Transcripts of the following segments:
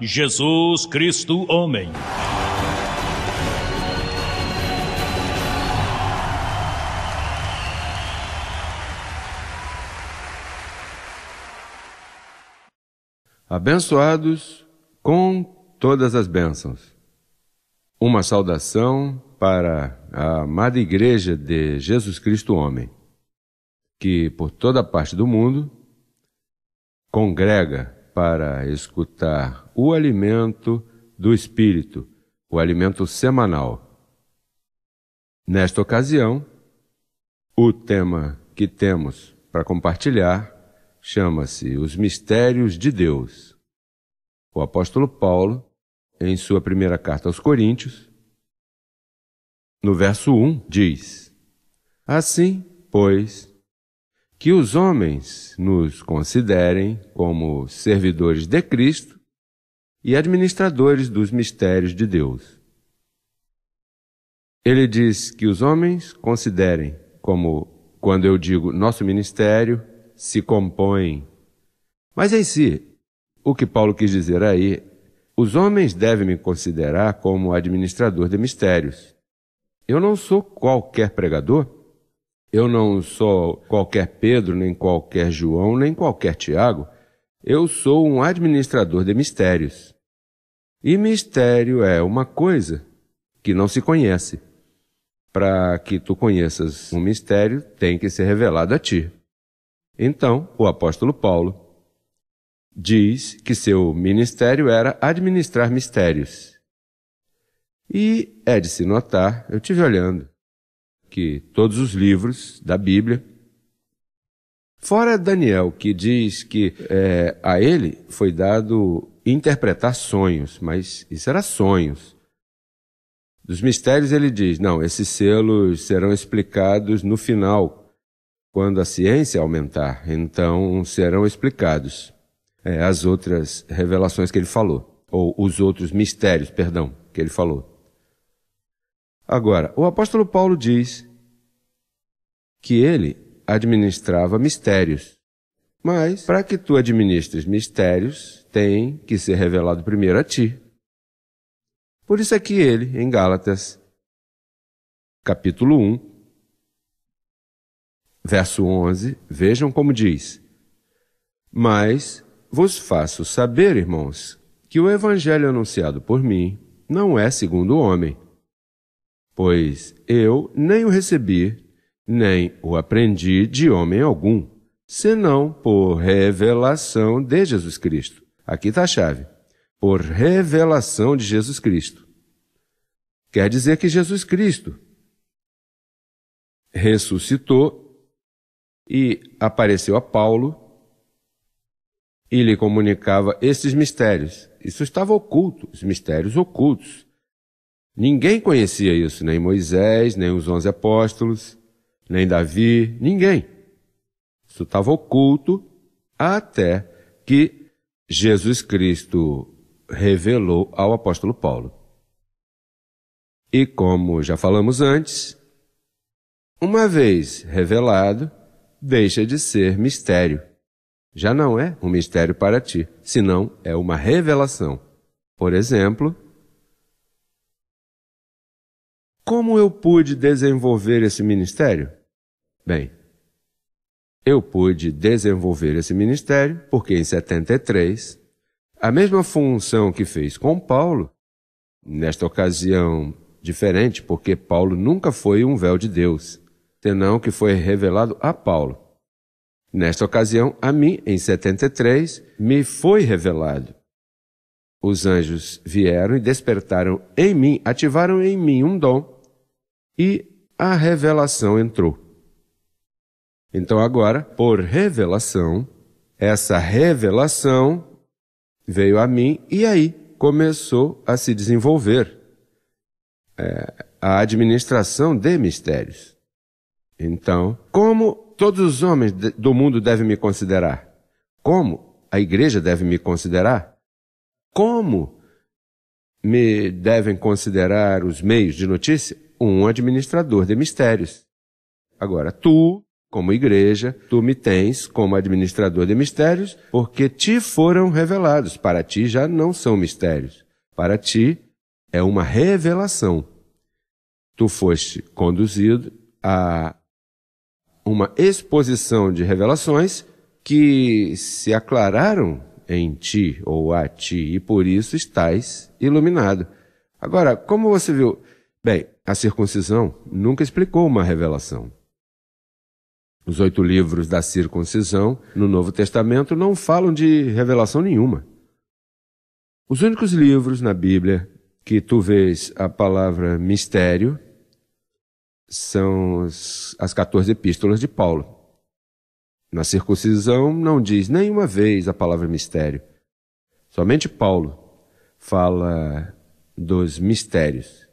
Jesus Cristo, homem. Abençoados com todas as bênçãos. Uma saudação para a amada Igreja de Jesus Cristo Homem, que por toda parte do mundo congrega para escutar o alimento do espírito, o alimento semanal. Nesta ocasião, o tema que temos para compartilhar chama-se Os Mistérios de Deus. O apóstolo Paulo, em sua primeira carta aos Coríntios, no verso 1, diz: Assim, pois, que os homens nos considerem como servidores de Cristo, e administradores dos mistérios de Deus. Ele diz que os homens considerem como, quando eu digo nosso ministério, se compõe. Mas em si, o que Paulo quis dizer aí, os homens devem me considerar como administrador de mistérios. Eu não sou qualquer pregador, eu não sou qualquer Pedro, nem qualquer João, nem qualquer Tiago. Eu sou um administrador de mistérios. E mistério é uma coisa que não se conhece. Para que tu conheças um mistério, tem que ser revelado a ti. Então, o apóstolo Paulo diz que seu ministério era administrar mistérios. E é de se notar, eu tive olhando, que todos os livros da Bíblia Fora Daniel, que diz que é, a ele foi dado interpretar sonhos, mas isso era sonhos. Dos mistérios, ele diz: não, esses selos serão explicados no final, quando a ciência aumentar, então serão explicados é, as outras revelações que ele falou, ou os outros mistérios, perdão, que ele falou. Agora, o apóstolo Paulo diz que ele administrava mistérios. Mas, para que tu administres mistérios, tem que ser revelado primeiro a ti. Por isso é que ele, em Gálatas, capítulo 1, verso 11, vejam como diz: Mas vos faço saber, irmãos, que o evangelho anunciado por mim não é segundo o homem, pois eu nem o recebi nem o aprendi de homem algum, senão por revelação de Jesus Cristo. Aqui está a chave. Por revelação de Jesus Cristo. Quer dizer que Jesus Cristo ressuscitou e apareceu a Paulo e lhe comunicava esses mistérios. Isso estava oculto, os mistérios ocultos. Ninguém conhecia isso, nem Moisés, nem os onze apóstolos nem Davi, ninguém. Isso estava oculto até que Jesus Cristo revelou ao apóstolo Paulo. E como já falamos antes, uma vez revelado, deixa de ser mistério. Já não é um mistério para ti, senão é uma revelação. Por exemplo, como eu pude desenvolver esse ministério? Bem, eu pude desenvolver esse ministério porque em 73, a mesma função que fez com Paulo, nesta ocasião diferente, porque Paulo nunca foi um véu de Deus, senão que foi revelado a Paulo. Nesta ocasião, a mim, em 73, me foi revelado. Os anjos vieram e despertaram em mim, ativaram em mim um dom, e a revelação entrou. Então, agora, por revelação, essa revelação veio a mim e aí começou a se desenvolver é, a administração de mistérios. Então, como todos os homens do mundo devem me considerar? Como a igreja deve me considerar? Como me devem considerar os meios de notícia? Um administrador de mistérios. Agora, tu como igreja, tu me tens como administrador de mistérios, porque ti foram revelados. Para ti já não são mistérios. Para ti é uma revelação. Tu foste conduzido a uma exposição de revelações que se aclararam em ti ou a ti, e por isso estás iluminado. Agora, como você viu? Bem, a circuncisão nunca explicou uma revelação. Os oito livros da circuncisão no Novo Testamento não falam de revelação nenhuma. Os únicos livros na Bíblia que tu vês a palavra mistério são as 14 epístolas de Paulo. Na circuncisão não diz nenhuma vez a palavra mistério. Somente Paulo fala dos mistérios.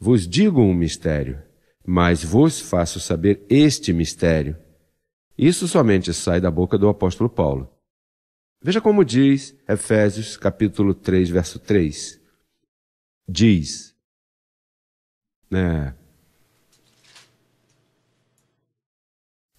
Vos digo um mistério, mas vos faço saber este mistério isso somente sai da boca do apóstolo Paulo. Veja como diz Efésios capítulo 3, verso 3. Diz, né,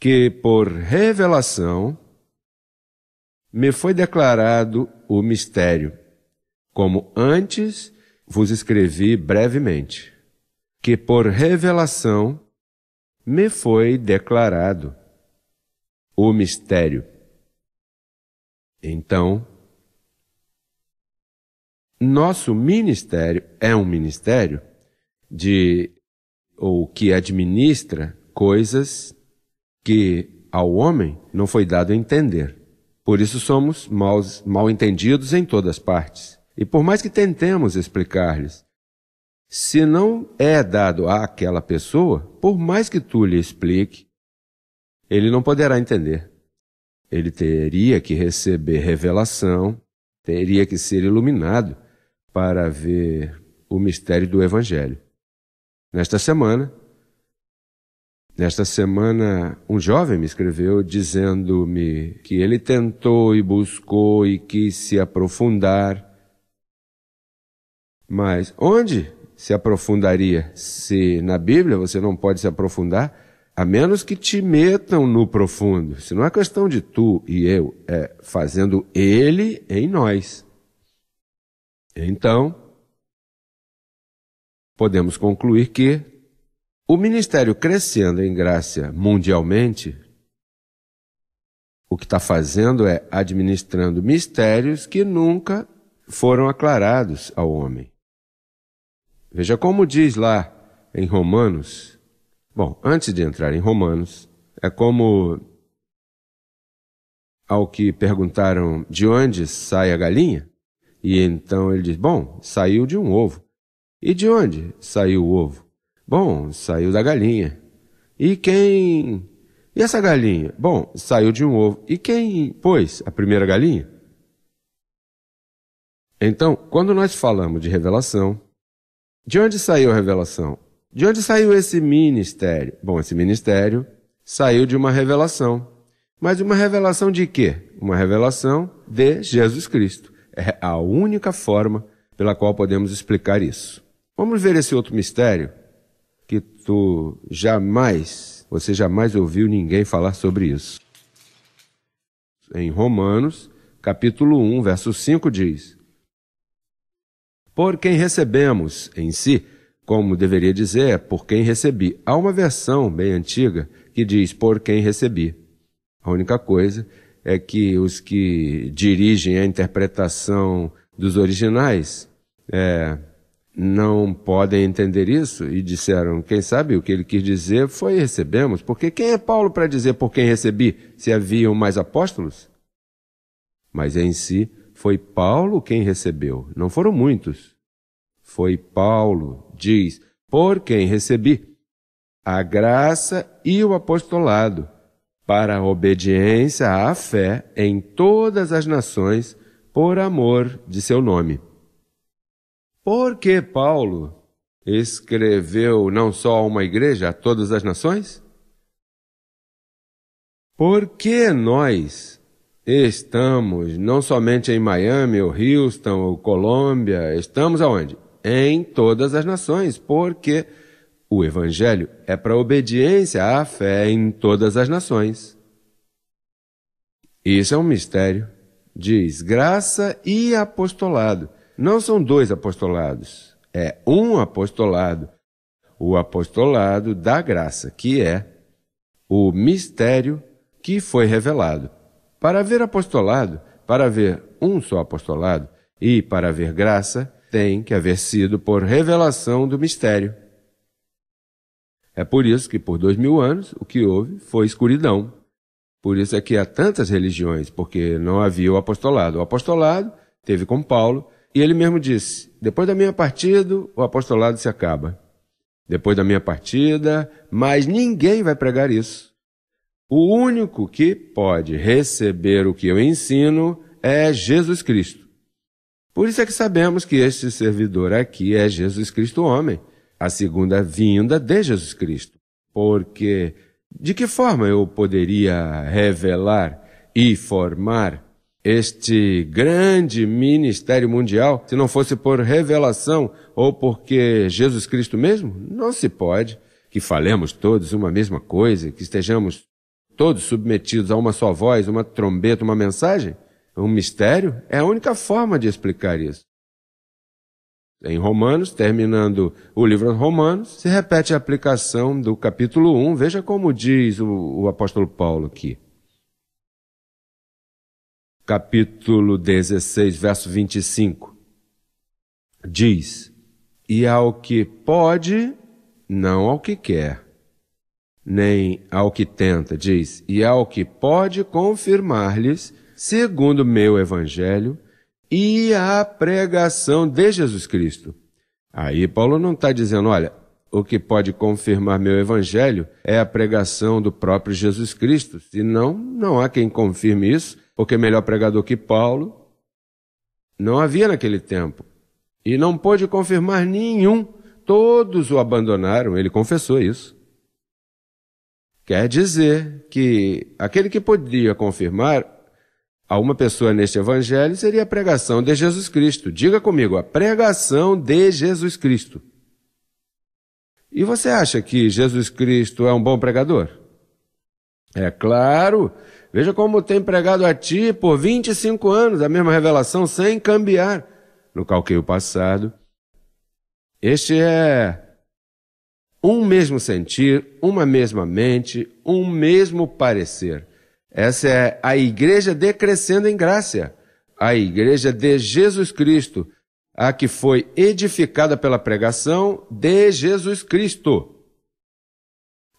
que por revelação me foi declarado o mistério, como antes vos escrevi brevemente, que por revelação me foi declarado o mistério. Então, nosso ministério é um ministério de ou que administra coisas que ao homem não foi dado a entender. Por isso somos mal, mal entendidos em todas partes. E por mais que tentemos explicar-lhes, se não é dado àquela pessoa, por mais que tu lhe explique, ele não poderá entender. Ele teria que receber revelação, teria que ser iluminado para ver o mistério do Evangelho. Nesta semana, nesta semana, um jovem me escreveu dizendo-me que ele tentou e buscou e quis se aprofundar. Mas onde se aprofundaria? Se na Bíblia você não pode se aprofundar, a menos que te metam no profundo. Se não é questão de tu e eu, é fazendo ele em nós. Então, podemos concluir que o ministério crescendo em graça mundialmente, o que está fazendo é administrando mistérios que nunca foram aclarados ao homem. Veja como diz lá em Romanos Bom, antes de entrar em Romanos, é como ao que perguntaram de onde sai a galinha, e então ele diz: Bom, saiu de um ovo. E de onde saiu o ovo? Bom, saiu da galinha. E quem. E essa galinha? Bom, saiu de um ovo. E quem pôs a primeira galinha? Então, quando nós falamos de revelação, de onde saiu a revelação? De onde saiu esse ministério? Bom, esse ministério saiu de uma revelação. Mas uma revelação de quê? Uma revelação de Jesus Cristo. É a única forma pela qual podemos explicar isso. Vamos ver esse outro mistério que tu jamais, você jamais ouviu ninguém falar sobre isso. Em Romanos, capítulo 1, verso 5 diz: Por quem recebemos em si como deveria dizer, é por quem recebi. Há uma versão bem antiga que diz por quem recebi. A única coisa é que os que dirigem a interpretação dos originais é, não podem entender isso e disseram, quem sabe o que ele quis dizer foi recebemos, porque quem é Paulo para dizer por quem recebi se haviam mais apóstolos? Mas em si foi Paulo quem recebeu, não foram muitos. Foi Paulo diz: Por quem recebi a graça e o apostolado para a obediência à fé em todas as nações por amor de seu nome. Por que Paulo escreveu não só a uma igreja, a todas as nações? Por que nós estamos não somente em Miami, ou Houston, ou Colômbia, estamos aonde? em todas as nações, porque o Evangelho é para obediência à fé em todas as nações. Isso é um mistério. Diz graça e apostolado. Não são dois apostolados, é um apostolado. O apostolado da graça, que é o mistério que foi revelado. Para haver apostolado, para haver um só apostolado e para haver graça, tem que haver sido por revelação do mistério. É por isso que por dois mil anos o que houve foi escuridão. Por isso é que há tantas religiões, porque não havia o apostolado. O apostolado teve com Paulo, e ele mesmo disse: depois da minha partida, o apostolado se acaba. Depois da minha partida, mas ninguém vai pregar isso. O único que pode receber o que eu ensino é Jesus Cristo. Por isso é que sabemos que este servidor aqui é Jesus Cristo homem, a segunda vinda de Jesus Cristo. Porque de que forma eu poderia revelar e formar este grande ministério mundial se não fosse por revelação ou porque Jesus Cristo mesmo? Não se pode que falemos todos uma mesma coisa, que estejamos todos submetidos a uma só voz, uma trombeta, uma mensagem? um mistério, é a única forma de explicar isso. Em Romanos, terminando o livro de Romanos, se repete a aplicação do capítulo 1. Veja como diz o, o apóstolo Paulo aqui. Capítulo 16, verso 25. Diz: E ao que pode, não ao que quer, nem ao que tenta, diz, e ao que pode confirmar-lhes segundo meu evangelho e a pregação de Jesus Cristo. Aí Paulo não está dizendo, olha, o que pode confirmar meu evangelho é a pregação do próprio Jesus Cristo. Se não, não há quem confirme isso, porque melhor pregador que Paulo não havia naquele tempo. E não pôde confirmar nenhum. Todos o abandonaram, ele confessou isso. Quer dizer que aquele que podia confirmar a uma pessoa neste evangelho seria a pregação de Jesus Cristo. Diga comigo, a pregação de Jesus Cristo. E você acha que Jesus Cristo é um bom pregador? É claro. Veja como tem pregado a ti por 25 anos a mesma revelação sem cambiar no calqueio passado. Este é um mesmo sentir, uma mesma mente, um mesmo parecer. Essa é a igreja decrescendo em graça, a igreja de Jesus Cristo, a que foi edificada pela pregação de Jesus Cristo.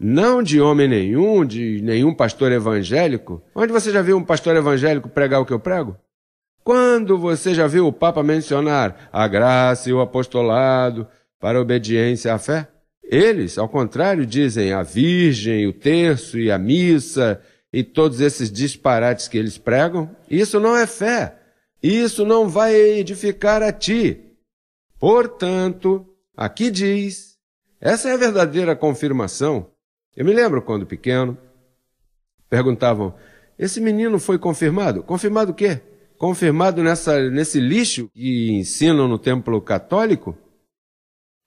Não de homem nenhum, de nenhum pastor evangélico. Onde você já viu um pastor evangélico pregar o que eu prego? Quando você já viu o Papa mencionar a graça e o apostolado para a obediência à fé? Eles, ao contrário, dizem a Virgem, o terço e a missa e todos esses disparates que eles pregam, isso não é fé. Isso não vai edificar a ti. Portanto, aqui diz, essa é a verdadeira confirmação. Eu me lembro quando pequeno, perguntavam: esse menino foi confirmado? Confirmado o quê? Confirmado nessa, nesse lixo que ensinam no templo católico?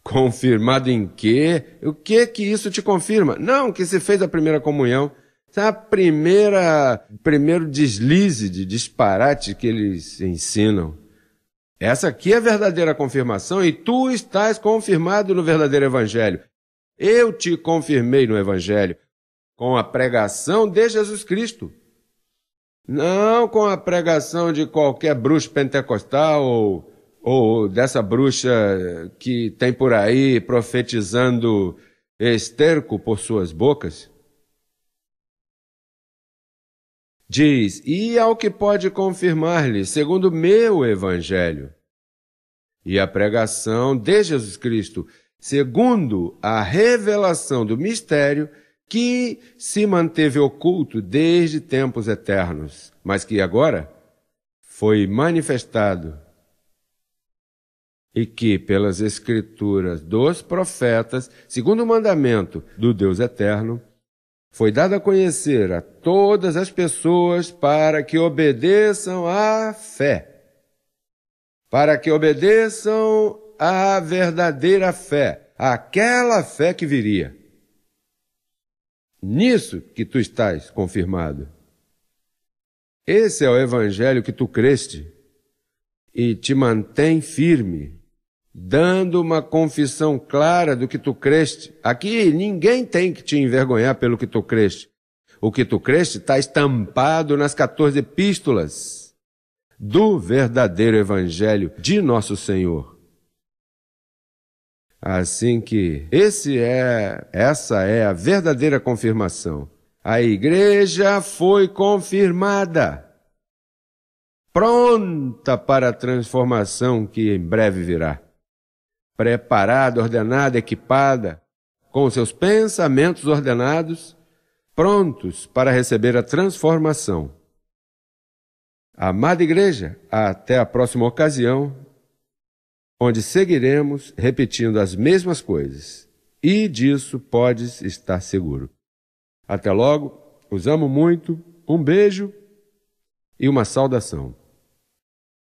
Confirmado em quê? O que que isso te confirma? Não, que se fez a primeira comunhão. É a primeira, primeiro deslize de disparate que eles ensinam. Essa aqui é a verdadeira confirmação e tu estás confirmado no verdadeiro evangelho. Eu te confirmei no evangelho com a pregação de Jesus Cristo. Não com a pregação de qualquer bruxo pentecostal ou, ou dessa bruxa que tem por aí profetizando esterco por suas bocas. Diz: E ao que pode confirmar-lhe, segundo meu evangelho. E a pregação de Jesus Cristo, segundo a revelação do mistério que se manteve oculto desde tempos eternos, mas que agora foi manifestado e que, pelas escrituras dos profetas, segundo o mandamento do Deus eterno, foi dado a conhecer a todas as pessoas para que obedeçam à fé, para que obedeçam à verdadeira fé, aquela fé que viria. Nisso que tu estás confirmado. Esse é o evangelho que tu creste e te mantém firme dando uma confissão clara do que tu creste. Aqui ninguém tem que te envergonhar pelo que tu creste. O que tu creste está estampado nas 14 epístolas do verdadeiro Evangelho de Nosso Senhor. Assim que esse é, essa é a verdadeira confirmação. A igreja foi confirmada, pronta para a transformação que em breve virá preparada, ordenada, equipada, com seus pensamentos ordenados, prontos para receber a transformação. Amada Igreja, até a próxima ocasião, onde seguiremos repetindo as mesmas coisas, e disso podes estar seguro. Até logo, os amo muito, um beijo e uma saudação.